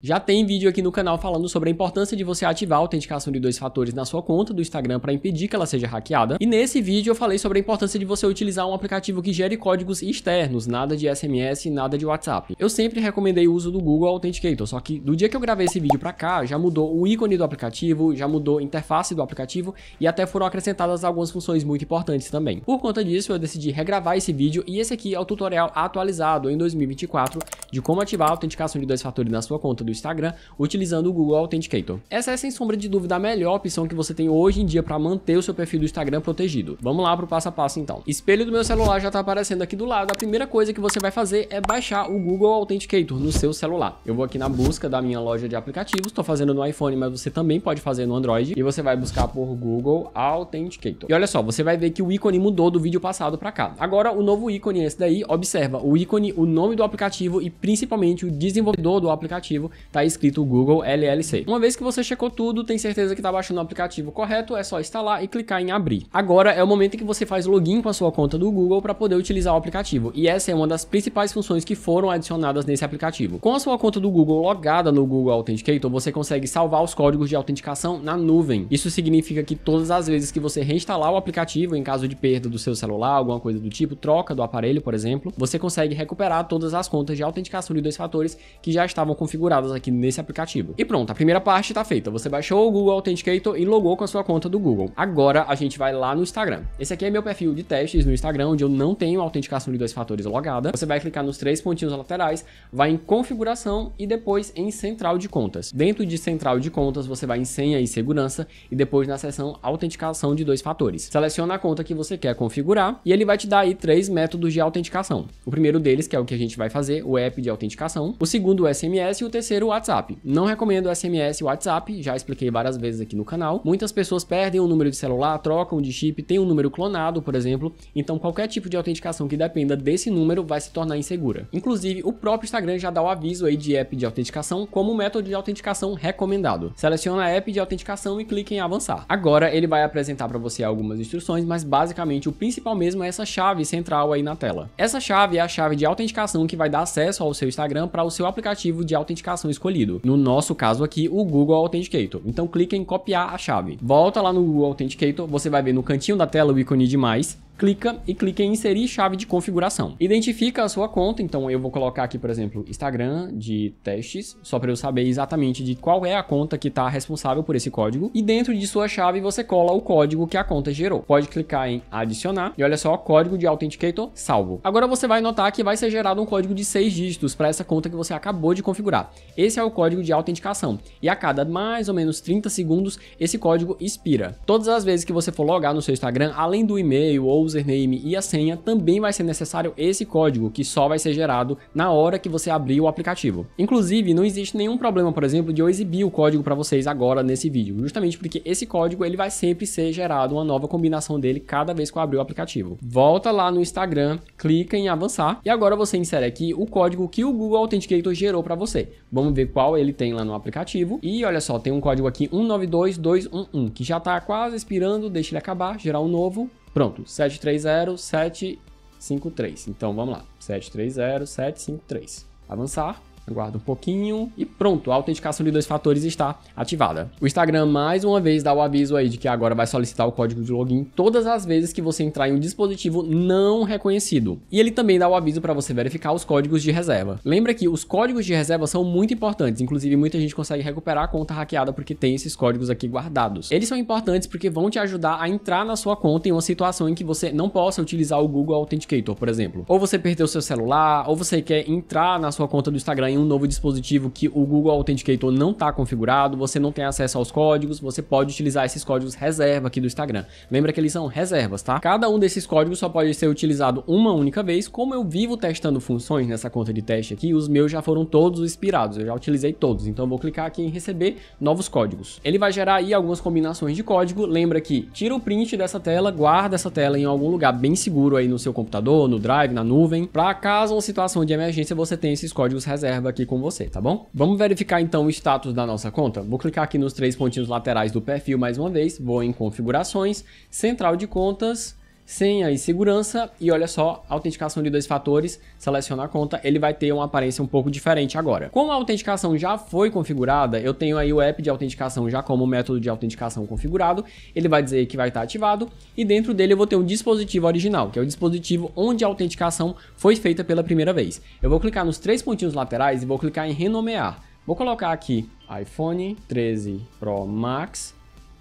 Já tem vídeo aqui no canal falando sobre a importância de você ativar a autenticação de dois fatores na sua conta do Instagram para impedir que ela seja hackeada. E nesse vídeo eu falei sobre a importância de você utilizar um aplicativo que gere códigos externos, nada de SMS, nada de WhatsApp. Eu sempre recomendei o uso do Google Authenticator, só que do dia que eu gravei esse vídeo para cá, já mudou o ícone do aplicativo, já mudou a interface do aplicativo e até foram acrescentadas algumas funções muito importantes também. Por conta disso, eu decidi regravar esse vídeo e esse aqui é o tutorial atualizado em 2024 de como ativar a autenticação de dois fatores na sua conta do Instagram utilizando o Google Authenticator. Essa é sem sombra de dúvida a melhor opção que você tem hoje em dia para manter o seu perfil do Instagram protegido. Vamos lá para o passo a passo então. Espelho do meu celular já está aparecendo aqui do lado. A primeira coisa que você vai fazer é baixar o Google Authenticator no seu celular. Eu vou aqui na busca da minha loja de aplicativos, estou fazendo no iPhone, mas você também pode fazer no Android e você vai buscar por Google Authenticator. E olha só, você vai ver que o ícone mudou do vídeo passado para cá. Agora o novo ícone é esse daí, observa o ícone, o nome do aplicativo e principalmente o desenvolvedor do aplicativo tá escrito Google LLC. Uma vez que você checou tudo, tem certeza que tá baixando o aplicativo correto, é só instalar e clicar em abrir. Agora é o momento em que você faz login com a sua conta do Google para poder utilizar o aplicativo, e essa é uma das principais funções que foram adicionadas nesse aplicativo. Com a sua conta do Google logada no Google Authenticator, você consegue salvar os códigos de autenticação na nuvem. Isso significa que todas as vezes que você reinstalar o aplicativo em caso de perda do seu celular, alguma coisa do tipo, troca do aparelho, por exemplo, você consegue recuperar todas as contas de autenticação de dois fatores que já estavam configuradas cadastradas aqui nesse aplicativo. E pronto, a primeira parte está feita. Você baixou o Google Authenticator e logou com a sua conta do Google. Agora a gente vai lá no Instagram. Esse aqui é meu perfil de testes no Instagram, onde eu não tenho autenticação de dois fatores logada. Você vai clicar nos três pontinhos laterais, vai em configuração e depois em central de contas. Dentro de central de contas, você vai em senha e segurança e depois na seção autenticação de dois fatores. Seleciona a conta que você quer configurar e ele vai te dar aí três métodos de autenticação. O primeiro deles, que é o que a gente vai fazer, o app de autenticação. O segundo, o SMS e o terceiro o WhatsApp. Não recomendo SMS e WhatsApp, já expliquei várias vezes aqui no canal. Muitas pessoas perdem o número de celular, trocam de chip, tem um número clonado, por exemplo, então qualquer tipo de autenticação que dependa desse número vai se tornar insegura. Inclusive, o próprio Instagram já dá o aviso aí de app de autenticação como método de autenticação recomendado. Seleciona a app de autenticação e clique em avançar. Agora ele vai apresentar para você algumas instruções, mas basicamente o principal mesmo é essa chave central aí na tela. Essa chave é a chave de autenticação que vai dar acesso ao seu Instagram para o seu aplicativo de autenticação escolhido. No nosso caso aqui, o Google Authenticator. Então clica em copiar a chave. Volta lá no Google Authenticator, você vai ver no cantinho da tela o ícone de mais clica e clica em inserir chave de configuração. Identifica a sua conta, então eu vou colocar aqui, por exemplo, Instagram de testes, só para eu saber exatamente de qual é a conta que está responsável por esse código. E dentro de sua chave você cola o código que a conta gerou. Pode clicar em adicionar e olha só, código de Authenticator salvo. Agora você vai notar que vai ser gerado um código de seis dígitos para essa conta que você acabou de configurar. Esse é o código de autenticação e a cada mais ou menos 30 segundos esse código expira. Todas as vezes que você for logar no seu Instagram, além do e-mail ou username e a senha, também vai ser necessário esse código, que só vai ser gerado na hora que você abrir o aplicativo. Inclusive, não existe nenhum problema, por exemplo, de eu exibir o código para vocês agora nesse vídeo, justamente porque esse código ele vai sempre ser gerado uma nova combinação dele cada vez que eu abrir o aplicativo. Volta lá no Instagram, clica em avançar e agora você insere aqui o código que o Google Authenticator gerou para você. Vamos ver qual ele tem lá no aplicativo. E olha só, tem um código aqui 192211 que já está quase expirando, deixa ele acabar, gerar um novo, Pronto, 730753. Então vamos lá, 730753. Avançar. Aguarda um pouquinho e pronto, a autenticação de dois fatores está ativada. O Instagram mais uma vez dá o aviso aí de que agora vai solicitar o código de login todas as vezes que você entrar em um dispositivo não reconhecido. E ele também dá o aviso para você verificar os códigos de reserva. Lembra que os códigos de reserva são muito importantes, inclusive muita gente consegue recuperar a conta hackeada porque tem esses códigos aqui guardados. Eles são importantes porque vão te ajudar a entrar na sua conta em uma situação em que você não possa utilizar o Google Authenticator, por exemplo. Ou você perdeu seu celular, ou você quer entrar na sua conta do Instagram em um novo dispositivo que o Google Authenticator não está configurado, você não tem acesso aos códigos, você pode utilizar esses códigos reserva aqui do Instagram. Lembra que eles são reservas, tá? Cada um desses códigos só pode ser utilizado uma única vez. Como eu vivo testando funções nessa conta de teste aqui, os meus já foram todos expirados, eu já utilizei todos. Então eu vou clicar aqui em receber novos códigos. Ele vai gerar aí algumas combinações de código. Lembra que tira o print dessa tela, guarda essa tela em algum lugar bem seguro aí no seu computador, no drive, na nuvem, para caso uma situação de emergência você tenha esses códigos reserva aqui com você, tá bom? Vamos verificar então o status da nossa conta? Vou clicar aqui nos três pontinhos laterais do perfil mais uma vez, vou em configurações, central de contas, senha e segurança. E olha só, autenticação de dois fatores, seleciona a conta, ele vai ter uma aparência um pouco diferente agora. Como a autenticação já foi configurada, eu tenho aí o app de autenticação já como método de autenticação configurado, ele vai dizer que vai estar ativado e dentro dele eu vou ter um dispositivo original, que é o dispositivo onde a autenticação foi feita pela primeira vez. Eu vou clicar nos três pontinhos laterais e vou clicar em renomear. Vou colocar aqui iPhone 13 Pro Max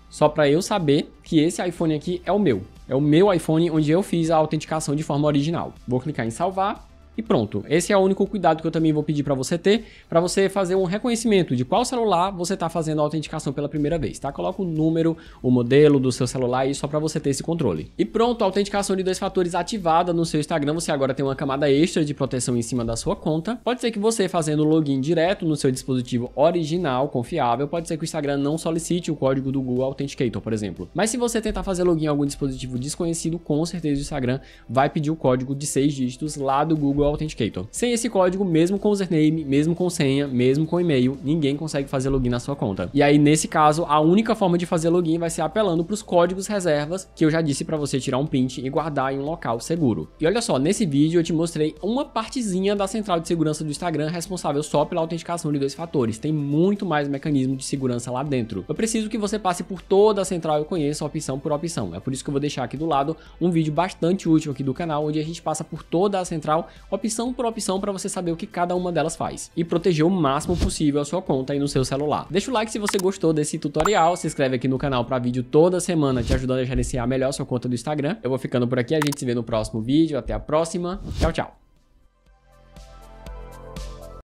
só para eu saber que esse iPhone aqui é o meu. É o meu iPhone onde eu fiz a autenticação de forma original. Vou clicar em salvar e pronto, esse é o único cuidado que eu também vou pedir para você ter, para você fazer um reconhecimento de qual celular você está fazendo a autenticação pela primeira vez, tá? Coloca o número, o modelo do seu celular isso só para você ter esse controle. E pronto, a autenticação de dois fatores ativada no seu Instagram, você agora tem uma camada extra de proteção em cima da sua conta. Pode ser que você fazendo login direto no seu dispositivo original, confiável, pode ser que o Instagram não solicite o código do Google Authenticator, por exemplo. Mas se você tentar fazer login em algum dispositivo desconhecido, com certeza o Instagram vai pedir o código de seis dígitos lá do Google Authenticator. Sem esse código, mesmo com username, mesmo com senha, mesmo com e-mail, ninguém consegue fazer login na sua conta. E aí, nesse caso, a única forma de fazer login vai ser apelando para os códigos reservas que eu já disse para você tirar um print e guardar em um local seguro. E olha só, nesse vídeo eu te mostrei uma partezinha da central de segurança do Instagram responsável só pela autenticação de dois fatores. Tem muito mais mecanismo de segurança lá dentro. Eu preciso que você passe por toda a central e conheça opção por opção. É por isso que eu vou deixar aqui do lado um vídeo bastante útil aqui do canal, onde a gente passa por toda a central, opção por opção para você saber o que cada uma delas faz e proteger o máximo possível a sua conta e no seu celular. Deixa o like se você gostou desse tutorial, se inscreve aqui no canal para vídeo toda semana te ajudando a gerenciar melhor a sua conta do Instagram. Eu vou ficando por aqui, a gente se vê no próximo vídeo, até a próxima, tchau, tchau.